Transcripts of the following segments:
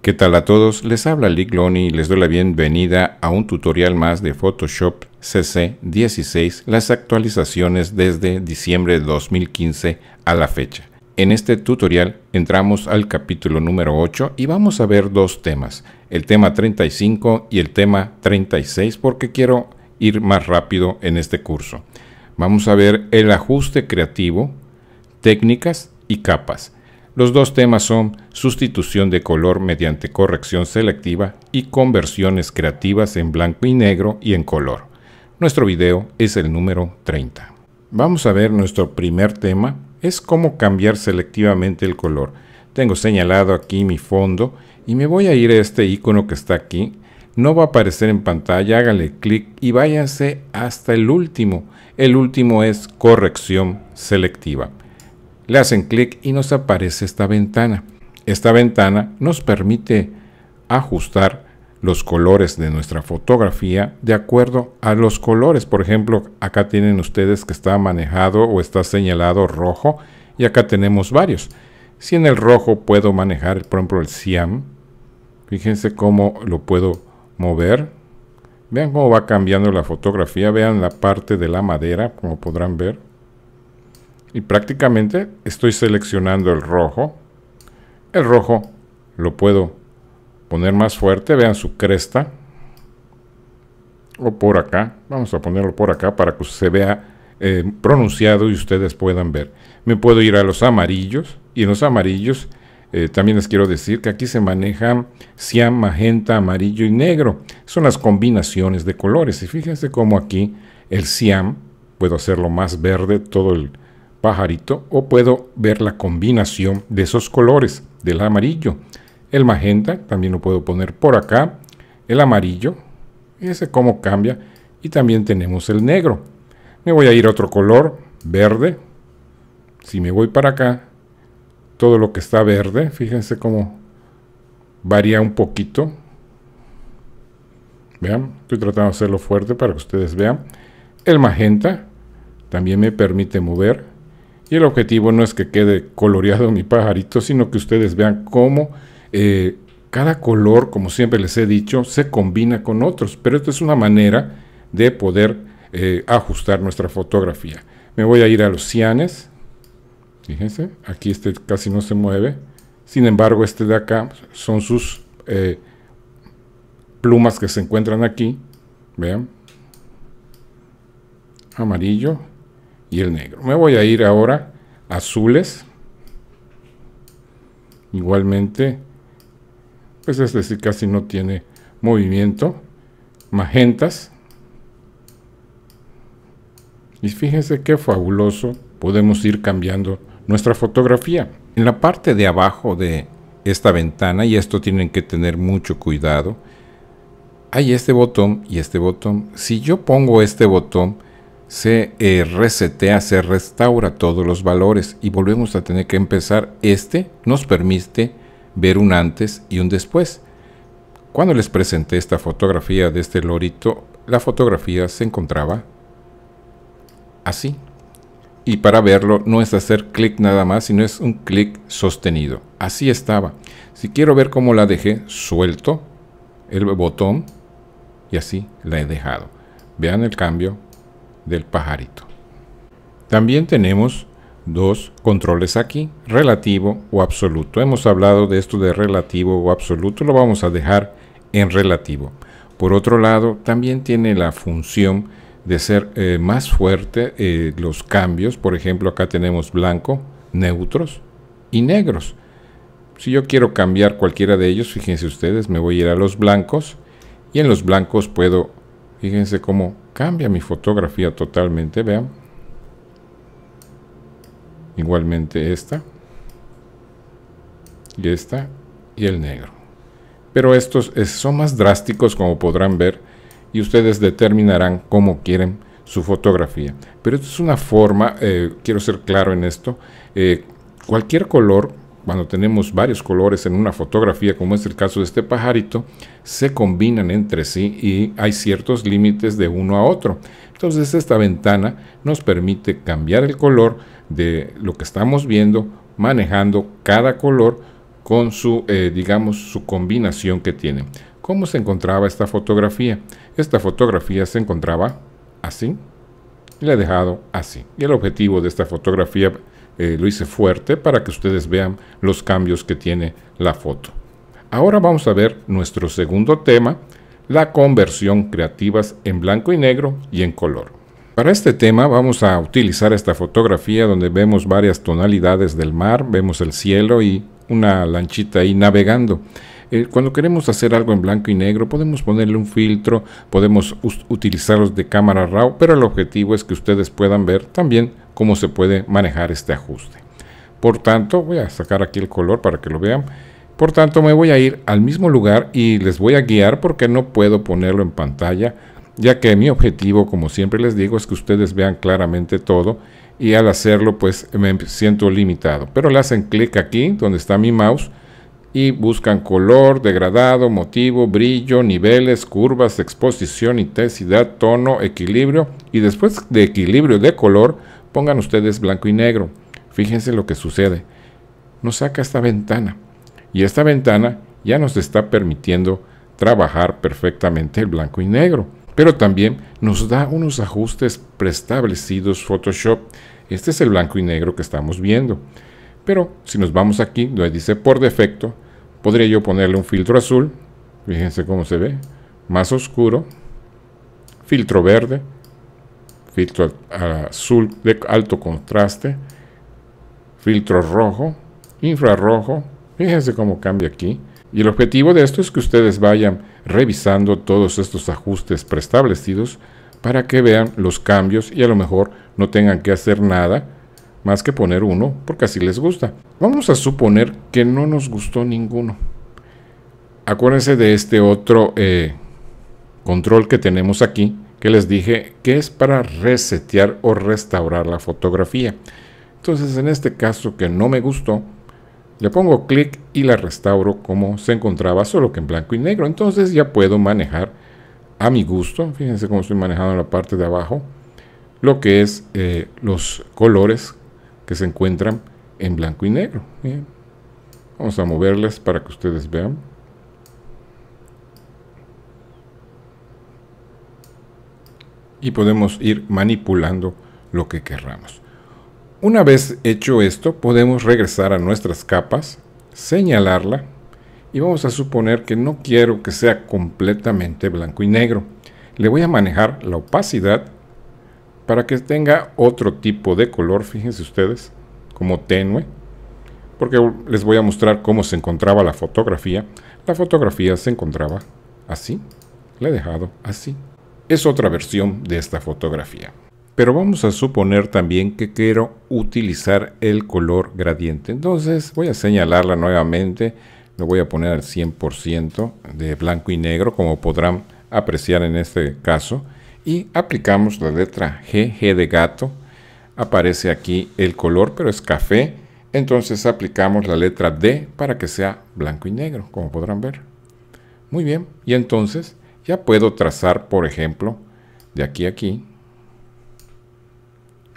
¿Qué tal a todos? Les habla Lee y les doy la bienvenida a un tutorial más de Photoshop CC16, las actualizaciones desde diciembre de 2015 a la fecha. En este tutorial entramos al capítulo número 8 y vamos a ver dos temas, el tema 35 y el tema 36 porque quiero ir más rápido en este curso. Vamos a ver el ajuste creativo, técnicas y capas. Los dos temas son sustitución de color mediante corrección selectiva y conversiones creativas en blanco y negro y en color. Nuestro video es el número 30. Vamos a ver nuestro primer tema, es cómo cambiar selectivamente el color. Tengo señalado aquí mi fondo y me voy a ir a este icono que está aquí. No va a aparecer en pantalla, hágale clic y váyanse hasta el último. El último es corrección selectiva le hacen clic y nos aparece esta ventana. Esta ventana nos permite ajustar los colores de nuestra fotografía de acuerdo a los colores. Por ejemplo, acá tienen ustedes que está manejado o está señalado rojo y acá tenemos varios. Si en el rojo puedo manejar, por ejemplo, el Siam, fíjense cómo lo puedo mover. Vean cómo va cambiando la fotografía, vean la parte de la madera, como podrán ver y prácticamente estoy seleccionando el rojo. El rojo lo puedo poner más fuerte, vean su cresta. O por acá, vamos a ponerlo por acá para que se vea eh, pronunciado y ustedes puedan ver. Me puedo ir a los amarillos y en los amarillos eh, también les quiero decir que aquí se manejan siam, magenta, amarillo y negro. Son las combinaciones de colores y fíjense cómo aquí el siam, puedo hacerlo más verde, todo el, pajarito o puedo ver la combinación de esos colores, del amarillo, el magenta, también lo puedo poner por acá, el amarillo, fíjense cómo cambia, y también tenemos el negro. Me voy a ir a otro color, verde, si me voy para acá, todo lo que está verde, fíjense cómo varía un poquito. Vean, estoy tratando de hacerlo fuerte para que ustedes vean. El magenta también me permite mover y el objetivo no es que quede coloreado mi pajarito, sino que ustedes vean cómo eh, cada color, como siempre les he dicho, se combina con otros. Pero esto es una manera de poder eh, ajustar nuestra fotografía. Me voy a ir a los cianes. Fíjense, aquí este casi no se mueve. Sin embargo, este de acá son sus eh, plumas que se encuentran aquí. Vean. Amarillo y el negro. Me voy a ir ahora a azules. Igualmente, pues es decir, casi no tiene movimiento. Magentas. Y fíjense qué fabuloso podemos ir cambiando nuestra fotografía. En la parte de abajo de esta ventana, y esto tienen que tener mucho cuidado, hay este botón y este botón. Si yo pongo este botón, se eh, resetea, se restaura todos los valores y volvemos a tener que empezar. Este nos permite ver un antes y un después. Cuando les presenté esta fotografía de este lorito, la fotografía se encontraba así. Y para verlo no es hacer clic nada más, sino es un clic sostenido. Así estaba. Si quiero ver cómo la dejé, suelto el botón y así la he dejado. Vean el cambio del pajarito. También tenemos dos controles aquí, relativo o absoluto. Hemos hablado de esto de relativo o absoluto, lo vamos a dejar en relativo. Por otro lado, también tiene la función de ser eh, más fuerte eh, los cambios. Por ejemplo, acá tenemos blanco, neutros y negros. Si yo quiero cambiar cualquiera de ellos, fíjense ustedes, me voy a ir a los blancos y en los blancos puedo Fíjense cómo cambia mi fotografía totalmente, vean. Igualmente esta. Y esta. Y el negro. Pero estos son más drásticos como podrán ver. Y ustedes determinarán cómo quieren su fotografía. Pero esto es una forma, eh, quiero ser claro en esto. Eh, cualquier color cuando tenemos varios colores en una fotografía, como es el caso de este pajarito, se combinan entre sí y hay ciertos límites de uno a otro. Entonces esta ventana nos permite cambiar el color de lo que estamos viendo, manejando cada color con su, eh, digamos, su combinación que tiene... ¿Cómo se encontraba esta fotografía? Esta fotografía se encontraba así, y la he dejado así. Y el objetivo de esta fotografía eh, lo hice fuerte para que ustedes vean los cambios que tiene la foto. Ahora vamos a ver nuestro segundo tema, la conversión creativas en blanco y negro y en color. Para este tema vamos a utilizar esta fotografía donde vemos varias tonalidades del mar, vemos el cielo y una lanchita ahí navegando. Eh, cuando queremos hacer algo en blanco y negro, podemos ponerle un filtro, podemos utilizarlos de cámara RAW, pero el objetivo es que ustedes puedan ver también cómo se puede manejar este ajuste. Por tanto, voy a sacar aquí el color para que lo vean. Por tanto, me voy a ir al mismo lugar y les voy a guiar porque no puedo ponerlo en pantalla, ya que mi objetivo, como siempre les digo, es que ustedes vean claramente todo y al hacerlo pues me siento limitado. Pero le hacen clic aquí donde está mi mouse y buscan color, degradado, motivo, brillo, niveles, curvas, exposición, intensidad, tono, equilibrio y después de equilibrio de color pongan ustedes blanco y negro. Fíjense lo que sucede. Nos saca esta ventana y esta ventana ya nos está permitiendo trabajar perfectamente el blanco y negro. Pero también nos da unos ajustes preestablecidos Photoshop. Este es el blanco y negro que estamos viendo. Pero si nos vamos aquí, donde dice por defecto, podría yo ponerle un filtro azul. Fíjense cómo se ve. Más oscuro. Filtro verde. Filtro azul de alto contraste. Filtro rojo. Infrarrojo. Fíjense cómo cambia aquí. Y el objetivo de esto es que ustedes vayan revisando todos estos ajustes preestablecidos para que vean los cambios y a lo mejor no tengan que hacer nada más que poner uno, porque así les gusta. Vamos a suponer que no nos gustó ninguno. Acuérdense de este otro eh, control que tenemos aquí, que les dije que es para resetear o restaurar la fotografía. Entonces en este caso que no me gustó, le pongo clic y la restauro como se encontraba, solo que en blanco y negro. Entonces ya puedo manejar a mi gusto, fíjense cómo estoy manejando la parte de abajo, lo que es eh, los colores que se encuentran en blanco y negro. Vamos a moverlas para que ustedes vean. Y podemos ir manipulando lo que querramos. Una vez hecho esto, podemos regresar a nuestras capas, señalarla y vamos a suponer que no quiero que sea completamente blanco y negro. Le voy a manejar la opacidad para que tenga otro tipo de color, fíjense ustedes, como tenue, porque les voy a mostrar cómo se encontraba la fotografía. La fotografía se encontraba así, la he dejado así. Es otra versión de esta fotografía. Pero vamos a suponer también que quiero utilizar el color gradiente. Entonces voy a señalarla nuevamente, lo voy a poner al 100% de blanco y negro, como podrán apreciar en este caso y aplicamos la letra G, G de gato. Aparece aquí el color, pero es café. Entonces aplicamos la letra D para que sea blanco y negro, como podrán ver. Muy bien, y entonces ya puedo trazar, por ejemplo, de aquí a aquí.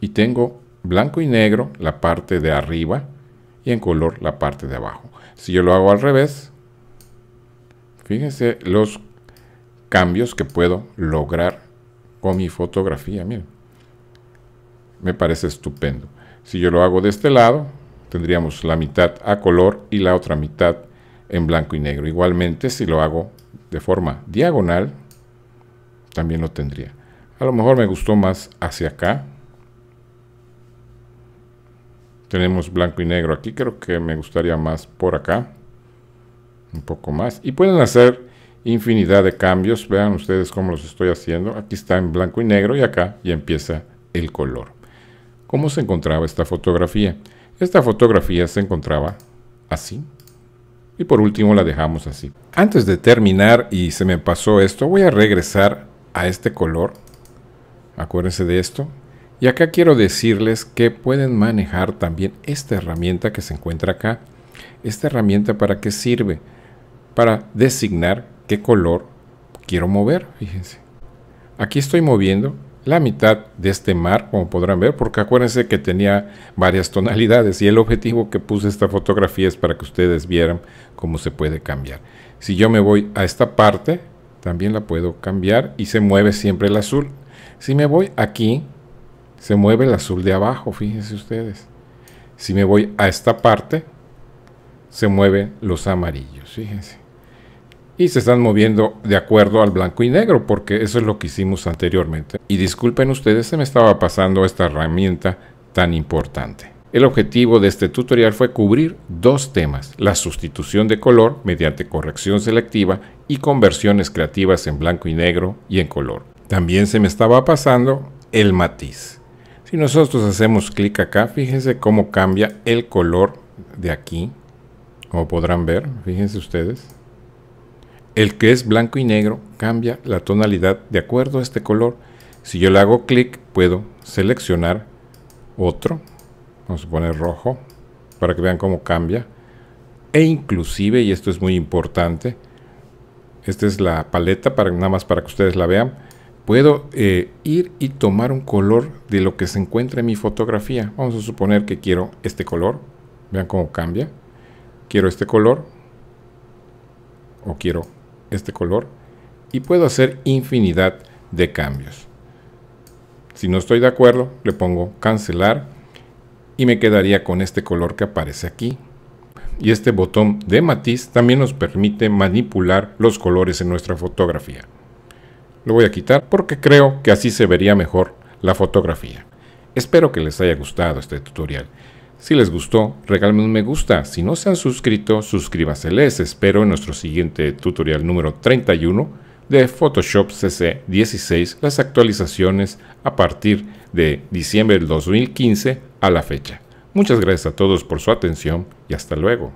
Y tengo blanco y negro la parte de arriba y en color la parte de abajo. Si yo lo hago al revés, fíjense los cambios que puedo lograr con mi fotografía. Miren, me parece estupendo. Si yo lo hago de este lado, tendríamos la mitad a color y la otra mitad en blanco y negro. Igualmente, si lo hago de forma diagonal, también lo tendría. A lo mejor me gustó más hacia acá. Tenemos blanco y negro aquí, creo que me gustaría más por acá. Un poco más. Y pueden hacer infinidad de cambios. Vean ustedes cómo los estoy haciendo. Aquí está en blanco y negro y acá ya empieza el color. ¿Cómo se encontraba esta fotografía? Esta fotografía se encontraba así. Y por último la dejamos así. Antes de terminar y se me pasó esto, voy a regresar a este color. Acuérdense de esto. Y acá quiero decirles que pueden manejar también esta herramienta que se encuentra acá. Esta herramienta para qué sirve? Para designar qué color quiero mover, fíjense. Aquí estoy moviendo la mitad de este mar, como podrán ver, porque acuérdense que tenía varias tonalidades y el objetivo que puse esta fotografía es para que ustedes vieran cómo se puede cambiar. Si yo me voy a esta parte, también la puedo cambiar y se mueve siempre el azul. Si me voy aquí, se mueve el azul de abajo, fíjense ustedes. Si me voy a esta parte, se mueven los amarillos, fíjense y se están moviendo de acuerdo al blanco y negro porque eso es lo que hicimos anteriormente. Y disculpen ustedes, se me estaba pasando esta herramienta tan importante. El objetivo de este tutorial fue cubrir dos temas, la sustitución de color mediante corrección selectiva y conversiones creativas en blanco y negro y en color. También se me estaba pasando el matiz. Si nosotros hacemos clic acá, fíjense cómo cambia el color de aquí, como podrán ver, fíjense ustedes. El que es blanco y negro cambia la tonalidad de acuerdo a este color. Si yo le hago clic, puedo seleccionar otro, vamos a poner rojo, para que vean cómo cambia. E inclusive, y esto es muy importante, esta es la paleta, para, nada más para que ustedes la vean, puedo eh, ir y tomar un color de lo que se encuentra en mi fotografía. Vamos a suponer que quiero este color, vean cómo cambia. Quiero este color, o quiero este color y puedo hacer infinidad de cambios. Si no estoy de acuerdo, le pongo cancelar y me quedaría con este color que aparece aquí. Y este botón de matiz también nos permite manipular los colores en nuestra fotografía. Lo voy a quitar porque creo que así se vería mejor la fotografía. Espero que les haya gustado este tutorial. Si les gustó, regálenme un me gusta. Si no se han suscrito, suscríbase. Les espero en nuestro siguiente tutorial número 31 de Photoshop CC 16, las actualizaciones a partir de diciembre del 2015 a la fecha. Muchas gracias a todos por su atención y hasta luego.